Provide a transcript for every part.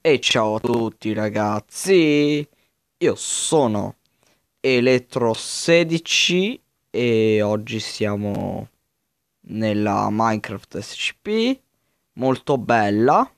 E ciao a tutti ragazzi, io sono Elettro16 e oggi siamo nella Minecraft SCP, molto bella.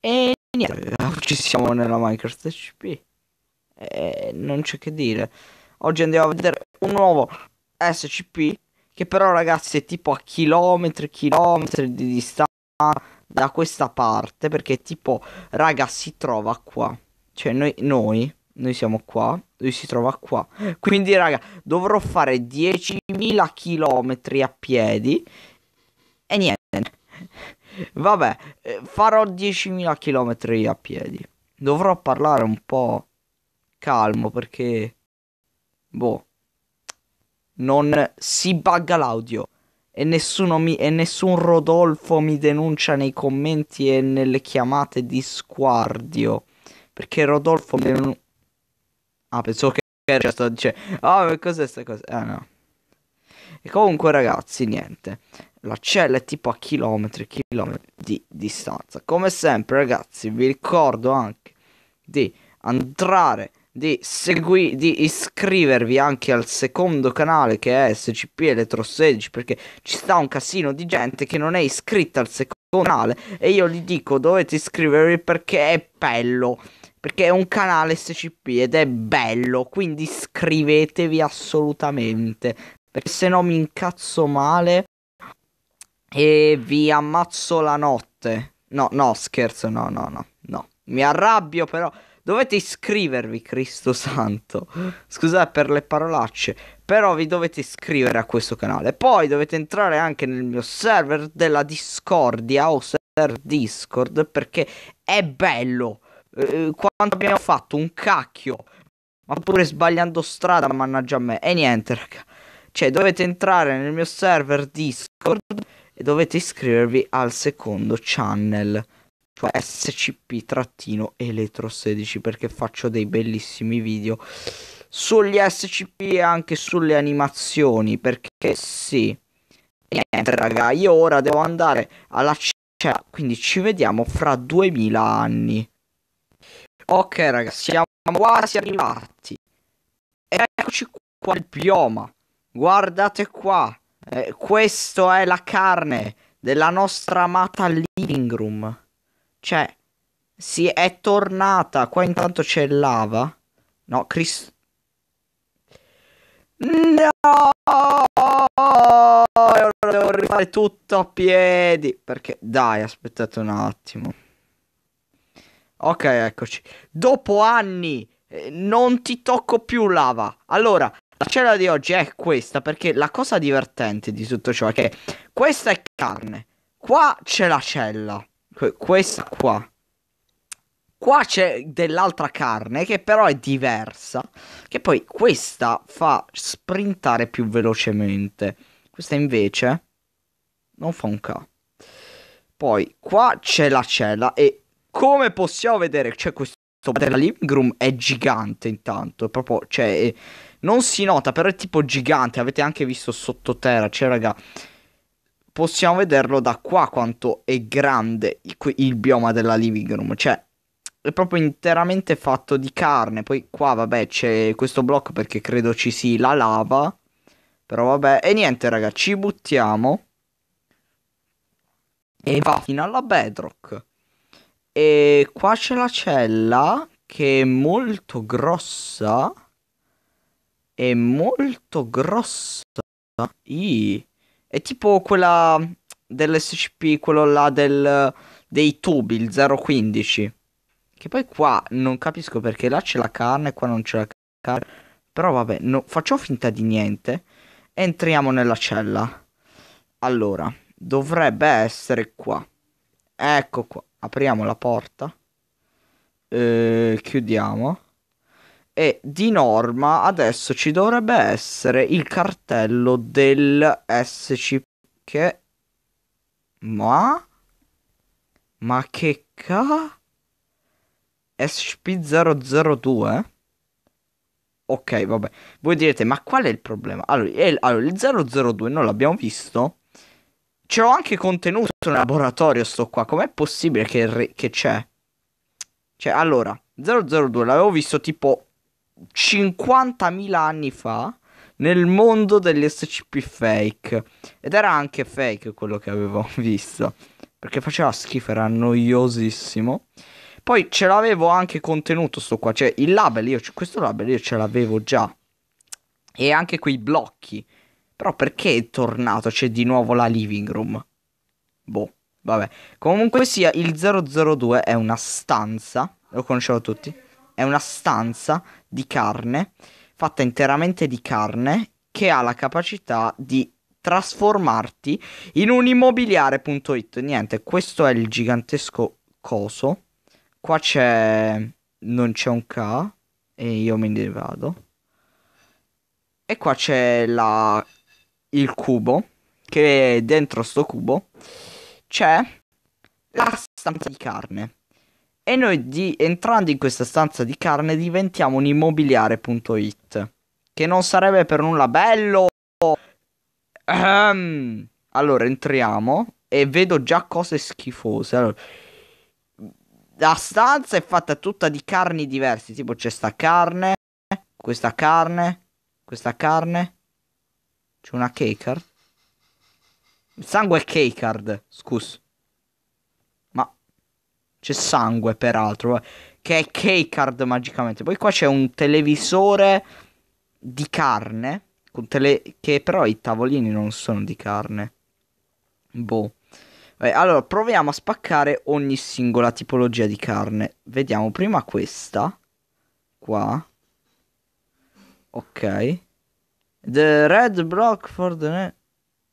E niente, ci siamo nella Minecraft SCP. E non c'è che dire. Oggi andiamo a vedere un nuovo SCP che però ragazzi è tipo a chilometri e chilometri di distanza da questa parte perché tipo raga si trova qua cioè noi, noi, noi siamo qua lui si trova qua quindi raga dovrò fare 10.000 km a piedi e niente vabbè eh, farò 10.000 km a piedi dovrò parlare un po' calmo perché boh non si bugga l'audio e, mi, e nessun Rodolfo mi denuncia nei commenti e nelle chiamate di squardio. Perché Rodolfo mi denun- Ah, pensavo che era stato dicendo... Ah, oh, cos'è sta cosa? Ah, no. E comunque ragazzi, niente. La cella è tipo a chilometri e chilometri di distanza. Come sempre ragazzi, vi ricordo anche di andare di, segui- di iscrivervi anche al secondo canale che è SCP Eletro 16 perché ci sta un casino di gente che non è iscritta al secondo canale e io gli dico dovete iscrivervi perché è bello perché è un canale SCP ed è bello quindi iscrivetevi assolutamente perché se no mi incazzo male e vi ammazzo la notte no no scherzo no no no no mi arrabbio però Dovete iscrivervi, Cristo Santo. Scusate per le parolacce, però vi dovete iscrivere a questo canale. Poi dovete entrare anche nel mio server della Discordia o server Discord perché è bello. Eh, eh quando abbiamo fatto un cacchio, ma pure sbagliando strada, mannaggia a me. E niente, raga. Cioè, dovete entrare nel mio server Discord e dovete iscrivervi al secondo channel scp-elettro16 perché faccio dei bellissimi video sugli scp e anche sulle animazioni perché sì e niente raga io ora devo andare alla cena quindi ci vediamo fra 2000 anni ok raga siamo quasi arrivati e eccoci qua il bioma guardate qua eh, questa è la carne della nostra amata living room cioè, si è tornata. Qua intanto c'è lava. No, Chris. No! Ora devo rifare tutto a piedi. Perché, dai, aspettate un attimo. Ok, eccoci. Dopo anni eh, non ti tocco più lava. Allora, la cella di oggi è questa perché la cosa divertente di tutto ciò è che questa è carne. Qua c'è la cella questa qua. Qua c'è dell'altra carne che però è diversa, che poi questa fa sprintare più velocemente. Questa invece non fa un K. Poi qua c'è la cella e come possiamo vedere c'è questo La living room è gigante intanto, è proprio, cioè, è, eh, non si nota, però è tipo gigante, avete anche visto sottoterra, cioè raga, possiamo vederlo da qua quanto è grande il, il bioma della living room, cioè è proprio interamente fatto di carne. Poi qua, vabbè, c'è questo blocco perché credo ci sia la lava. Però vabbè, e niente, raga, ci buttiamo. E va fino alla bedrock. E qua c'è la cella che è molto grossa. È molto grossa. I. È tipo quella dell'SCP, quello là del, dei tubi, il 015. Che poi qua non capisco perché là c'è la carne e qua non c'è la carne. Però vabbè, no, facciamo finta di niente. Entriamo nella cella. Allora, dovrebbe essere qua. Ecco qua. Apriamo la porta. Eh, chiudiamo e di norma adesso ci dovrebbe essere il cartello del SCP che... Ma? Ma che ca... SCP-002? Ok, vabbè. Voi direte, ma qual è il problema? Allora, il, allora, il 002 non l'abbiamo visto? Ce l'ho anche contenuto nel laboratorio sto qua. Com'è possibile che, che c'è? Cioè, allora, 002 l'avevo visto tipo 50.000 anni fa nel mondo degli SCP fake. Ed era anche fake quello che avevo visto. Perché faceva schifo, era noiosissimo. Poi ce l'avevo anche contenuto sto qua. Cioè, il label, io, questo label io ce l'avevo già. E anche quei blocchi. Però perché è tornato? C'è di nuovo la living room. Boh, vabbè. Comunque sia, il 002 è una stanza. Lo conoscevo tutti è una stanza di carne, fatta interamente di carne, che ha la capacità di trasformarti in un immobiliare.it. Niente, questo è il gigantesco coso. Qua c'è... non c'è un K e io me ne vado. E qua c'è la... il cubo, che dentro sto cubo c'è la stanza di carne e noi di, entrando in questa stanza di carne diventiamo un immobiliare.it che non sarebbe per nulla bello. Ehm. Allora entriamo e vedo già cose schifose. Allora, la stanza è fatta tutta di carni diverse, tipo c'è sta carne, questa carne, questa carne. C'è una card. Il sangue è card, scusa. C'è sangue, peraltro. Che è K-Card magicamente. Poi qua c'è un televisore di carne. Tele... Che però i tavolini non sono di carne. Boh. Beh, allora, proviamo a spaccare ogni singola tipologia di carne. Vediamo prima questa. Qua. Ok. The red block for the...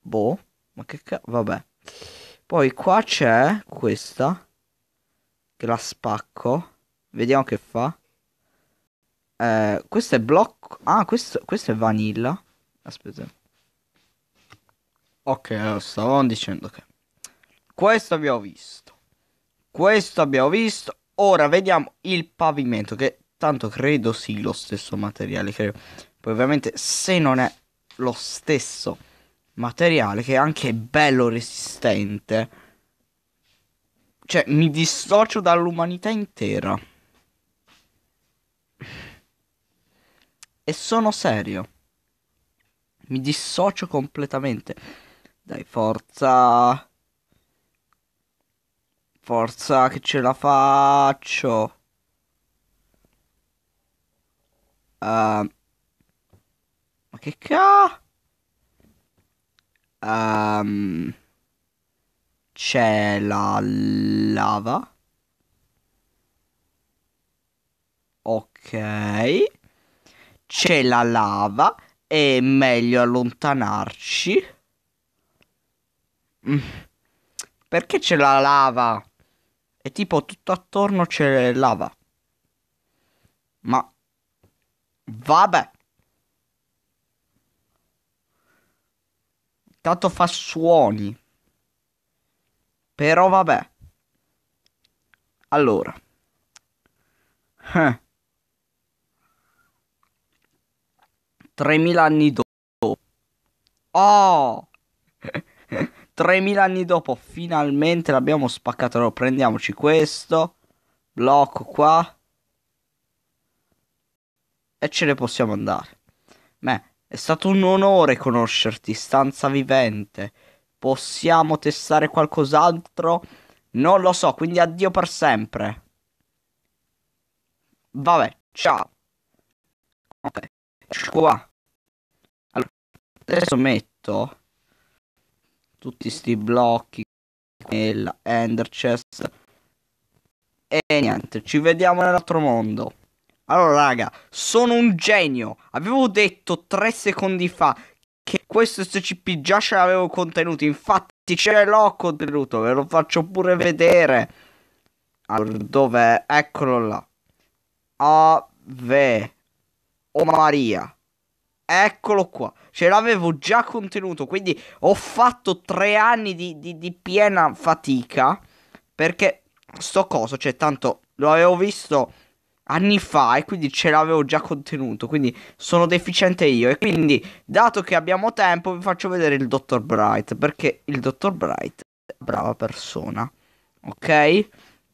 Boh. Ma che cazzo... Vabbè. Poi qua c'è questa che la spacco. Vediamo che fa. Eh, questo è blocco. Ah, questo, questo è vanilla. Aspetta. Ok, allora stavo dicendo che. Questo abbiamo visto. Questo abbiamo visto. Ora vediamo il pavimento che tanto credo sia lo stesso materiale. Credo. Poi ovviamente se non è lo stesso materiale che anche bello resistente cioè, mi dissocio dall'umanità intera. E sono serio. Mi dissocio completamente. Dai, forza. Forza che ce la faccio. Uh, ma che ca... Um, c'è la lava. Ok. C'è la lava. È meglio allontanarci. Mm. Perché c'è la lava? E tipo tutto attorno c'è lava. Ma... Vabbè. Tanto fa suoni. Però vabbè. Allora. Eh. 3.000 anni dopo. Oh! 3.000 anni dopo, finalmente l'abbiamo spaccato. Allora prendiamoci questo. Blocco qua. E ce ne possiamo andare. Beh, è stato un onore conoscerti, stanza vivente. Possiamo testare qualcos'altro? Non lo so, quindi addio per sempre. Vabbè, ciao. Ok, qua. Allora, adesso metto tutti sti blocchi nella Ender Chest. E niente, ci vediamo nell'altro mondo. Allora, raga, sono un genio. Avevo detto tre secondi fa questo SCP già ce l'avevo contenuto, infatti ce l'ho contenuto, ve lo faccio pure vedere. Allora, dov'è? Eccolo là. Ave. Oh Maria. Eccolo qua. Ce l'avevo già contenuto, quindi ho fatto tre anni di, di, di piena fatica. Perché sto coso, cioè tanto lo avevo visto anni fa e quindi ce l'avevo già contenuto, quindi sono deficiente io e quindi dato che abbiamo tempo vi faccio vedere il dottor Bright perché il dottor Bright è una brava persona, ok?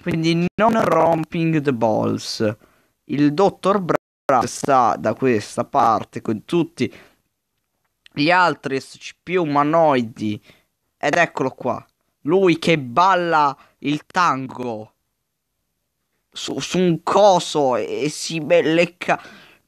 Quindi non romping the balls. Il dottor Bright sta da questa parte con tutti gli altri SCP umanoidi ed eccolo qua, lui che balla il tango su, su un coso e, e si bellecca.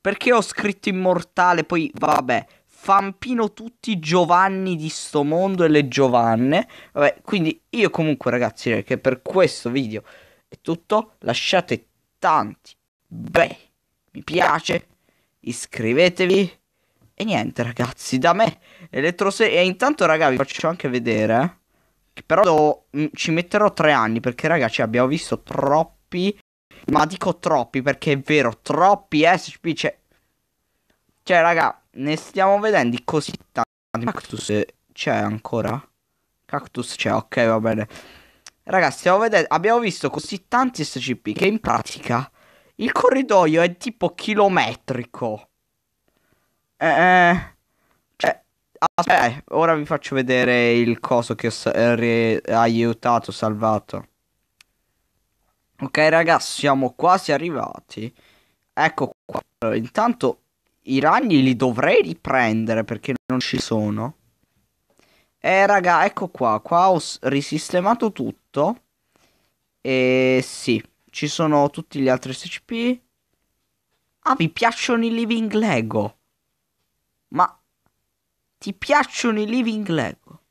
Perché ho scritto immortale, poi vabbè, fampino tutti i Giovanni di sto mondo e le Giovanne. Vabbè, quindi io comunque ragazzi che per questo video è tutto. Lasciate tanti bei mi piace, iscrivetevi. E niente ragazzi, da me Elettroserie. E intanto ragazzi vi faccio anche vedere. Eh, però do... Mm, ci metterò tre anni perché ragazzi cioè, abbiamo visto troppi... Ma dico troppi perché è vero, troppi SCP c'è. Cioè, cioè, raga, ne stiamo vedendo così tanti. Cactus eh, c'è ancora? Cactus c'è, ok, va bene. Raga, stiamo vedendo. Abbiamo visto così tanti SCP che in pratica il corridoio è tipo chilometrico. Eh. eh cioè. Aspetta, eh, ora vi faccio vedere il coso che ho aiutato, salvato. Ok ragazzi, siamo quasi arrivati. Ecco qua. Allora, intanto i ragni li dovrei riprendere perché non ci sono. Eh raga, ecco qua. Qua ho risistemato tutto. E sì, ci sono tutti gli altri SCP. Ah, vi piacciono i living Lego? Ma ti piacciono i living Lego?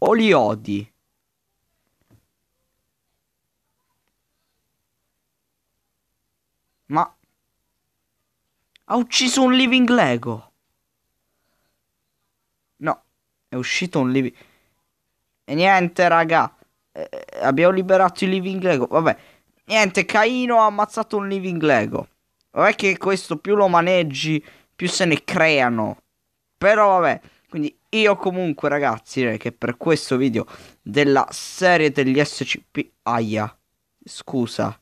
O li odi? Ma... Ha ucciso un living Lego. No, è uscito un living... E niente, raga. Eh, eh abbiamo liberato il living Lego. Vabbè. Niente, Caino ha ammazzato un living Lego. Vabbè che questo più lo maneggi, più se ne creano. Però vabbè. Quindi io comunque ragazzi direi che per questo video della serie degli SCP... Aia. Scusa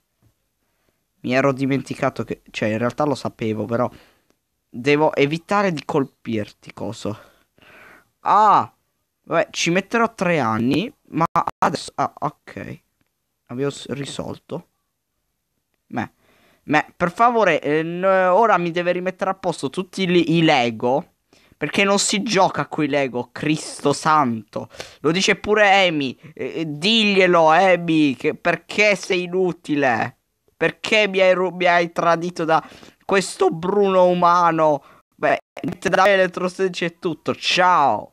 mi ero dimenticato che... Cioè, in realtà lo sapevo, però... Devo evitare di colpirti, coso. Ah! Vabbè, ci metterò tre anni, ma adesso... Ah, ok. Avevo risolto. Beh. Beh, per favore, eh, ora mi deve rimettere a posto tutti li, i Lego. Perché non si gioca coi Lego, Cristo santo. Lo dice pure Amy. Eh, eh diglielo, Amy, che perché sei inutile. Perché mi hai, mi hai tradito da questo Bruno umano? Beh, da Elettrostitch è tutto. Ciao!